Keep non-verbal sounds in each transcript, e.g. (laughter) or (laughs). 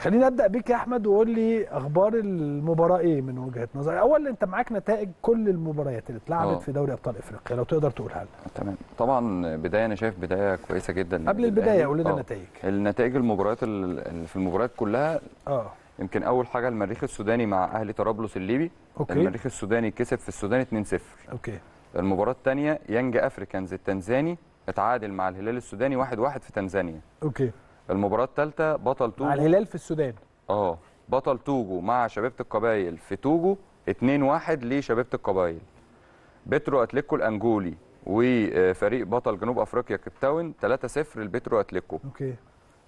خليني ابدا بيك يا احمد وقول لي اخبار المباراه ايه من وجهه نظرك اول انت معاك نتائج كل المباريات اللي اتلعبت آه. في دوري ابطال افريقيا لو تقدر تقولها لنا تمام طبعا بدايه انا شايف بدايه كويسه جدا قبل البدايه قول لنا النتائج آه. النتائج المباريات اللي في المباريات كلها اه يمكن اول حاجه المريخ السوداني مع اهلي طرابلس الليبي أوكي. المريخ السوداني كسب في السودان 2-0 اوكي المباراه الثانيه يانج افريكانز التنزاني اتعادل مع الهلال السوداني 1-1 في تنزانيا اوكي المباراه الثالثه بطل توجو مع الهلال في السودان اه بطل توجو مع شبيبه القبايل في توجو 2-1 لشبيبه القبايل بترو اتليكو الانجولي وفريق بطل جنوب افريقيا كيب تاون 3-0 لبترو اتليكو اوكي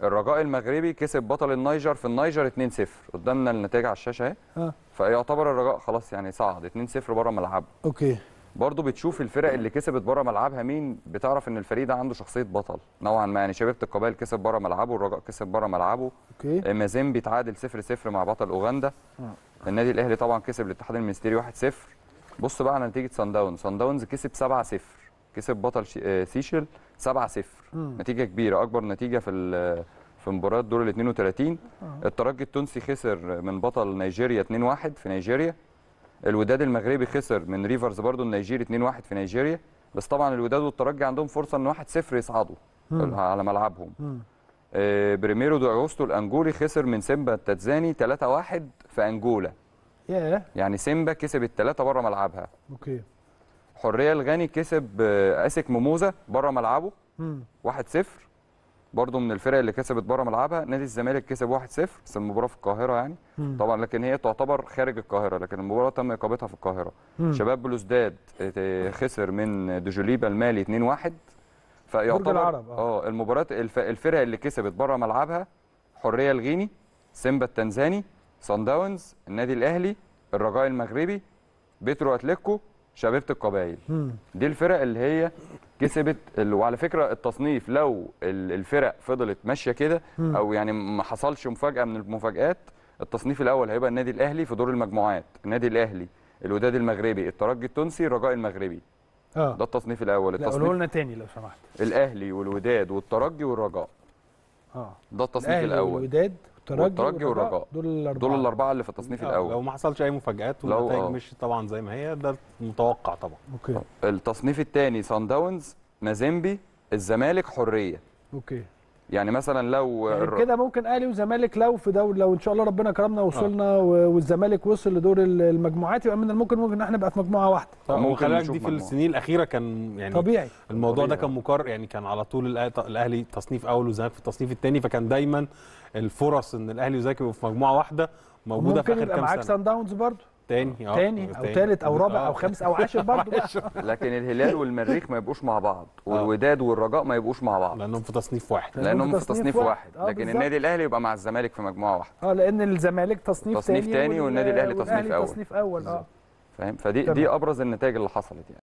الرجاء المغربي كسب بطل النيجر في النيجر 2-0 قدامنا النتائج على الشاشه اهي آه. فيعتبر الرجاء خلاص يعني صعد 2-0 بره ملعبه اوكي برضه بتشوف الفرق اللي كسبت بره ملعبها مين بتعرف ان الفريق ده عنده شخصيه بطل نوعا ما يعني شباب القبائل كسب بره ملعبه الرجاء كسب بره ملعبه اوكي مازيم بيتعادل 0 0 مع بطل اوغندا آه. النادي الاهلي طبعا كسب الاتحاد المنستيري 1 0 بص بقى على نتيجه سان داونز سان داونز كسب 7 0 كسب بطل سيشل 7 0 نتيجه كبيره اكبر نتيجه في في مباراه دور ال 32 آه. الترجي التونسي خسر من بطل نيجيريا 2 1 في نيجيريا الوداد المغربي خسر من ريفرز برضو النيجيري 2-1 في نيجيريا بس طبعا الوداد والترجي عندهم فرصه ان 1-0 يصعدوا على ملعبهم آه بريميرو دو اغوستو الانجولي خسر من سيمبا التتزاني 3-1 في انجولا yeah. يعني سيمبا كسب الثلاثه بره ملعبها اوكي حريه الغاني كسب آه اسك موموزا بره ملعبه 1-0 برضو من الفرق اللي كسبت بره ملعبها نادي الزمالك كسب 1-0 بس المباراه في القاهره يعني مم. طبعا لكن هي تعتبر خارج القاهره لكن المباراه تم اقامتها في القاهره مم. شباب بلوزداد آه، خسر من دجوليبا المالي 2-1 فيعتبر اه, آه، المباريات الفرق اللي كسبت بره ملعبها حريه الغيني سيمبا التنزاني سان داونز النادي الاهلي الرجاء المغربي بيترو اتلتيكو شبيبه القبائل دي الفرق اللي هي كسبت وعلى فكره التصنيف لو الفرق فضلت ماشيه كده او يعني ما حصلش مفاجاه من المفاجات التصنيف الاول هيبقى النادي الاهلي في دور المجموعات النادي الاهلي الوداد المغربي الترجي التونسي الرجاء المغربي آه. ده التصنيف الاول التصنيف قولوا لنا تاني لو سمحت الاهلي والوداد والترجي والرجاء اه ده التصنيف الاول الوداد الترجي والترجي والرجاء دول الاربعه دول الاربعه اللي في التصنيف آه، الاول لو ما حصلش اي مفاجات والنتائج آه. مشيت طبعا زي ما هي ده متوقع طبعا اوكي التصنيف الثاني سان داونز مازيمبي الزمالك حريه اوكي يعني مثلا لو يعني كده ممكن اهلي وزمالك لو في دوري لو ان شاء الله ربنا كرمنا وصلنا آه. والزمالك وصل لدور المجموعات يبقى من الممكن ممكن ان احنا نبقى في مجموعه واحده آه، ممكن خلي دي في السنين الاخيره كان يعني طبيعي الموضوع طبيعي. ده كان مقرر يعني كان على طول الاهلي تصنيف اول والزمالك في التصنيف الثاني فكان دايما الفرص ان الاهلي والزمالك يبقوا في مجموعه واحده موجوده في اخر كام سنه ممكن يبقى معاك سان داونز برضه آه، تاني أو تاني او ثالث او رابع آه. او خامس او عاشر برضه (laughs) لكن الهلال والمريخ ما يبقوش مع بعض آه. والوداد والرجاء ما يبقوش مع بعض لانهم في تصنيف واحد لانهم في تصنيف واحد لكن النادي الاهلي يبقى مع الزمالك في مجموعه واحده اه لان الزمالك تصنيف, تصنيف تاني, تاني والنادي الاهلي تصنيف اول تصنيف اول اه فاهم فدي دي ابرز النتائج اللي حصلت يعني